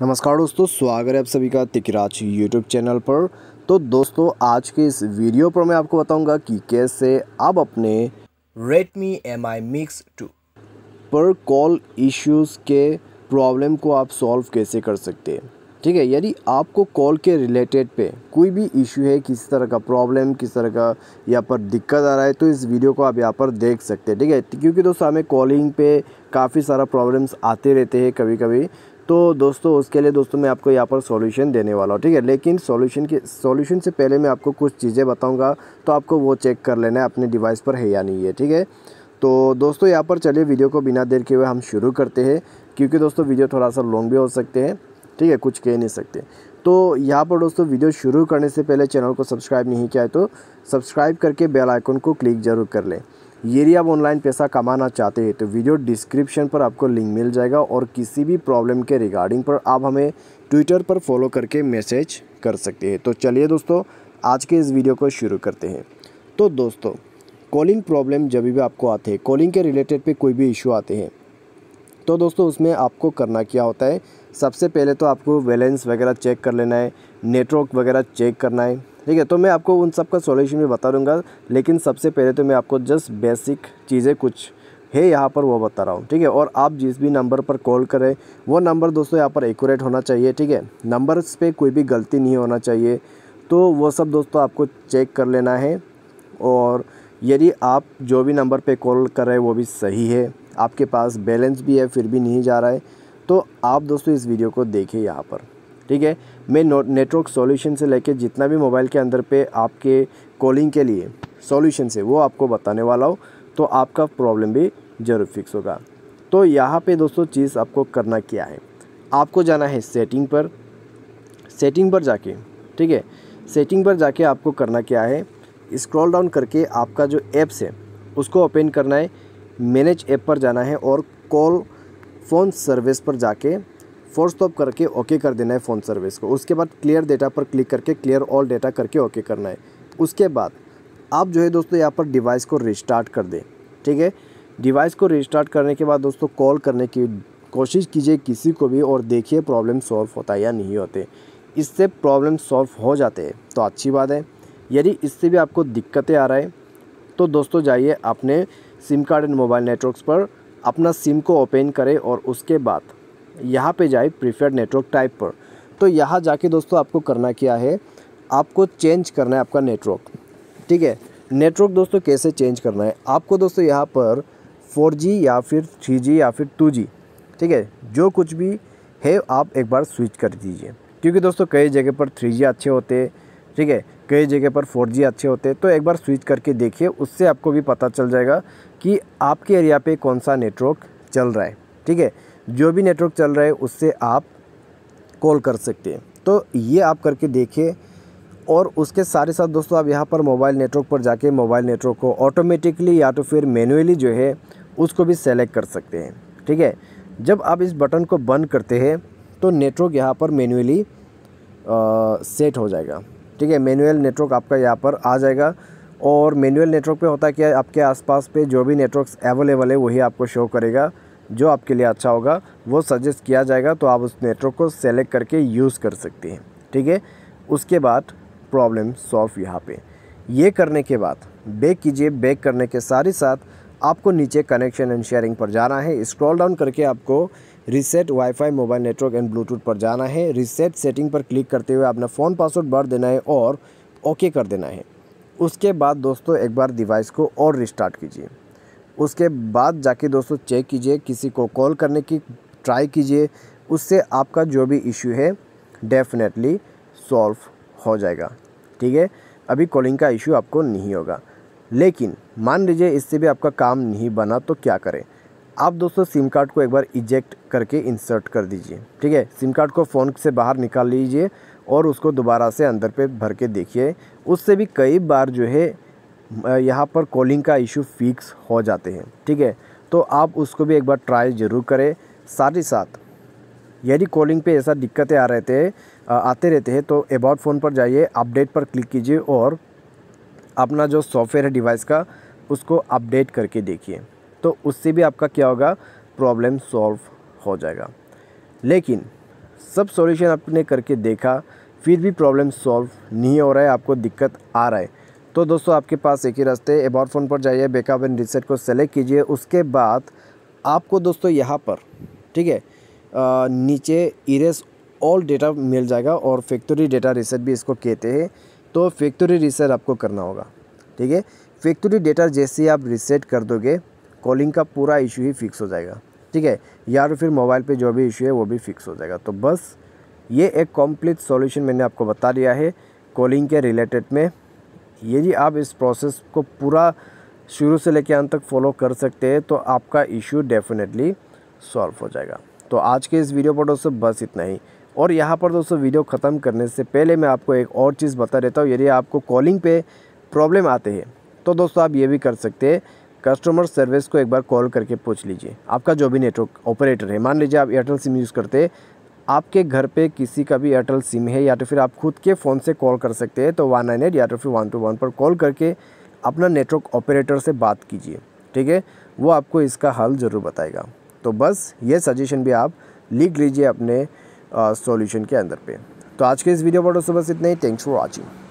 नमस्कार दोस्तों स्वागत है आप सभी का तिकराज यूट्यूब चैनल पर तो दोस्तों आज के इस वीडियो पर मैं आपको बताऊंगा कि कैसे आप अपने Redmi Mi Mix 2 पर कॉल इश्यूज के प्रॉब्लम को आप सॉल्व कैसे कर सकते हैं ठीक है यदि आपको कॉल के रिलेटेड पे कोई भी इशू है किसी तरह का प्रॉब्लम किस तरह का यहाँ पर दिक्कत आ रहा है तो इस वीडियो को आप यहाँ पर देख सकते हैं ठीक है क्योंकि दोस्तों हमें कॉलिंग पे काफ़ी सारा प्रॉब्लम्स आते रहते हैं कभी कभी तो दोस्तों उसके लिए दोस्तों मैं आपको यहाँ पर सॉल्यूशन देने वाला हूँ ठीक है लेकिन सॉल्यूशन के सॉल्यूशन से पहले मैं आपको कुछ चीज़ें बताऊँगा तो आपको वो चेक कर लेना है अपने डिवाइस पर है या नहीं है ठीक है तो दोस्तों यहाँ पर चलिए वीडियो को बिना देर के हुए हम शुरू करते हैं क्योंकि दोस्तों वीडियो थोड़ा सा लॉन्ग भी हो सकते हैं ठीक है कुछ कह नहीं सकते तो यहाँ पर दोस्तों वीडियो शुरू करने से पहले चैनल को सब्सक्राइब नहीं किया है तो सब्सक्राइब करके बेल आइकन को क्लिक जरूर कर लें यदि आप ऑनलाइन पैसा कमाना चाहते हैं तो वीडियो डिस्क्रिप्शन पर आपको लिंक मिल जाएगा और किसी भी प्रॉब्लम के रिगार्डिंग पर आप हमें ट्विटर पर फॉलो करके मैसेज कर सकते हैं तो चलिए दोस्तों आज के इस वीडियो को शुरू करते हैं तो दोस्तों कॉलिंग प्रॉब्लम जब भी आपको आते हैं कॉलिंग के रिलेटेड पर कोई भी इशू आते हैं तो दोस्तों उसमें आपको करना क्या होता है सबसे पहले तो आपको बैलेंस वगैरह चेक कर लेना है नेटवर्क वगैरह चेक करना है ठीक है तो मैं आपको उन सब का सॉल्यूशन भी बता दूंगा लेकिन सबसे पहले तो मैं आपको जस्ट बेसिक चीज़ें कुछ है यहाँ पर वो बता रहा हूँ ठीक है और आप जिस भी नंबर पर कॉल करें वो नंबर दोस्तों यहाँ पर एकूरेट होना चाहिए ठीक है नंबर्स पे कोई भी गलती नहीं होना चाहिए तो वो सब दोस्तों आपको चेक कर लेना है और यदि आप जो भी नंबर पे कॉल कर रहे हैं वो भी सही है आपके पास बैलेंस भी है फिर भी नहीं जा रहा है तो आप दोस्तों इस वीडियो को देखिए यहाँ पर ठीक है मैं नेटवर्क सॉल्यूशन से लेके जितना भी मोबाइल के अंदर पे आपके कॉलिंग के लिए सॉल्यूशन से वो आपको बताने वाला हो तो आपका प्रॉब्लम भी जरूर फिक्स होगा तो यहाँ पे दोस्तों चीज़ आपको करना क्या है आपको जाना है सेटिंग पर सेटिंग पर जाके ठीक है सेटिंग पर जाके आपको करना क्या है स्क्रॉल डाउन करके आपका जो ऐप्स है उसको ओपन करना है मैनेज ऐप पर जाना है और कॉल फ़ोन सर्विस पर जाके फोर स्टॉप तो करके ओके कर देना है फ़ोन सर्विस को उसके बाद क्लियर डेटा पर क्लिक करके क्लियर ऑल डेटा करके ओके करना है उसके बाद आप जो है दोस्तों यहाँ पर डिवाइस को रिस्टार्ट कर दें ठीक है डिवाइस को रिस्टार्ट करने के बाद दोस्तों कॉल करने की कोशिश कीजिए किसी को भी और देखिए प्रॉब्लम सॉल्व होता है या नहीं होते इससे प्रॉब्लम सॉल्व हो जाते हैं तो अच्छी बात है यदि इससे भी आपको दिक्कतें आ रहा है तो दोस्तों जाइए अपने SIM card and mobile networks पर अपना सिम को ओपन करें और उसके बाद यहाँ पे जाए प्रीफर्ड नेटवर्क टाइप पर तो यहाँ जाके दोस्तों आपको करना क्या है आपको चेंज करना है आपका नेटवर्क ठीक है नेटवर्क दोस्तों कैसे चेंज करना है आपको दोस्तों यहाँ पर 4G या फिर 3G या फिर 2G ठीक है जो कुछ भी है आप एक बार स्विच कर दीजिए क्योंकि दोस्तों कई जगह पर 3G अच्छे होते ठीक है कई जगह पर 4G अच्छे होते तो एक बार स्विच करके देखिए उससे आपको भी पता चल जाएगा कि आपके एरिया पे कौन सा नेटवर्क चल रहा है ठीक है जो भी नेटवर्क चल रहा है उससे आप कॉल कर सकते हैं तो ये आप करके देखिए और उसके सारे साथ दोस्तों आप यहाँ पर मोबाइल नेटवर्क पर जाके मोबाइल नेटवर्क को ऑटोमेटिकली या तो फिर मैनुअली जो है उसको भी सेलेक्ट कर सकते हैं ठीक है जब आप इस बटन को बंद करते हैं तो नेटवर्क यहाँ पर मैनुअली सेट हो जाएगा ठीक है मैनुअल नेटवर्क आपका यहाँ पर आ जाएगा और मैनुअल नेटवर्क पे होता क्या है आपके आसपास पे जो भी नेटवर्क्स अवेलेबल है वही आपको शो करेगा जो आपके लिए अच्छा होगा वो सजेस्ट किया जाएगा तो आप उस नेटवर्क को सेलेक्ट करके यूज़ कर सकते हैं ठीक है उसके बाद प्रॉब्लम सॉल्व यहाँ पे ये करने के बाद बैक कीजिए बैक करने के साथ ही साथ आपको नीचे कनेक्शन एंड शेयरिंग पर जाना है स्क्रॉल डाउन करके आपको reset WiFi mobile network and Bluetooth पर जाना है रीसेट सेटिंग पर क्लिक करते हुए अपना फ़ोन पासवर्ड भर देना है और ओके कर देना है उसके बाद दोस्तों एक बार डिवाइस को और रिस्टार्ट कीजिए उसके बाद जाके दोस्तों चेक कीजिए किसी को कॉल करने की ट्राई कीजिए उससे आपका जो भी इशू है डेफिनेटली सॉल्व हो जाएगा ठीक है अभी कॉलिंग का इशू आपको नहीं होगा लेकिन मान लीजिए इससे भी आपका काम नहीं बना तो क्या करें आप दोस्तों सिम कार्ड को एक बार इजेक्ट करके इंसर्ट कर दीजिए ठीक है सिम कार्ड को फ़ोन से बाहर निकाल लीजिए और उसको दोबारा से अंदर पे भर के देखिए उससे भी कई बार जो है यहाँ पर कॉलिंग का इशू फिक्स हो जाते हैं ठीक है तो आप उसको भी एक बार ट्राई ज़रूर करें साथ ही साथ यदि कॉलिंग पे ऐसा दिक्कतें आ रहते हैं आते रहते हैं तो अबाउट फ़ोन पर जाइए अपडेट पर क्लिक कीजिए और अपना जो सॉफ्टवेयर है डिवाइस का उसको अपडेट करके देखिए तो उससे भी आपका क्या होगा प्रॉब्लम सॉल्व हो जाएगा लेकिन सब सॉल्यूशन आपने करके देखा फिर भी प्रॉब्लम सॉल्व नहीं हो रहा है आपको दिक्कत आ रहा है तो दोस्तों आपके पास एक ही रास्ते एबाउट फ़ोन पर जाइए बैकअप एंड रिसेट को सेलेक्ट कीजिए उसके बाद आपको दोस्तों यहाँ पर ठीक है नीचे इरेस ऑल डेटा मिल जाएगा और फैक्ट्री डेटा रिसेट भी इसको कहते हैं तो फैक्ट्री रिसेट आपको करना होगा ठीक है फैक्ट्री डेटा जैसे आप रिसेट कर दोगे कॉलिंग का पूरा इशू ही फिक्स हो जाएगा ठीक है या तो फिर मोबाइल पे जो भी इशू है वो भी फिक्स हो जाएगा तो बस ये एक कॉम्प्लीट सॉल्यूशन मैंने आपको बता दिया है कॉलिंग के रिलेटेड में यदि आप इस प्रोसेस को पूरा शुरू से लेकर अंत तक फॉलो कर सकते हैं तो आपका इश्यू डेफिनेटली सॉल्व हो जाएगा तो आज के इस वीडियो पर दोस्तों बस इतना ही और यहाँ पर दोस्तों वीडियो ख़त्म करने से पहले मैं आपको एक और चीज़ बता देता हूँ यदि आपको कॉलिंग पे प्रॉब्लम आते हैं तो दोस्तों आप ये भी कर सकते हैं कस्टमर सर्विस को एक बार कॉल करके पूछ लीजिए आपका जो भी नेटवर्क ऑपरेटर है मान लीजिए आप एयरटेल सिम यूज़ करते आपके घर पे किसी का भी एयरटेल सिम है या तो फिर आप खुद के फ़ोन से कॉल कर सकते हैं तो वन नाइन एट या तो फिर वन टू वन पर कॉल करके अपना नेटवर्क ऑपरेटर से बात कीजिए ठीक है वो आपको इसका हल ज़रूर बताएगा तो बस ये सजेशन भी आप लिख लीजिए अपने सॉल्यूशन के अंदर पे तो आज के इस वीडियो पर तो बस इतना ही थैंक्स फॉर वॉचिंग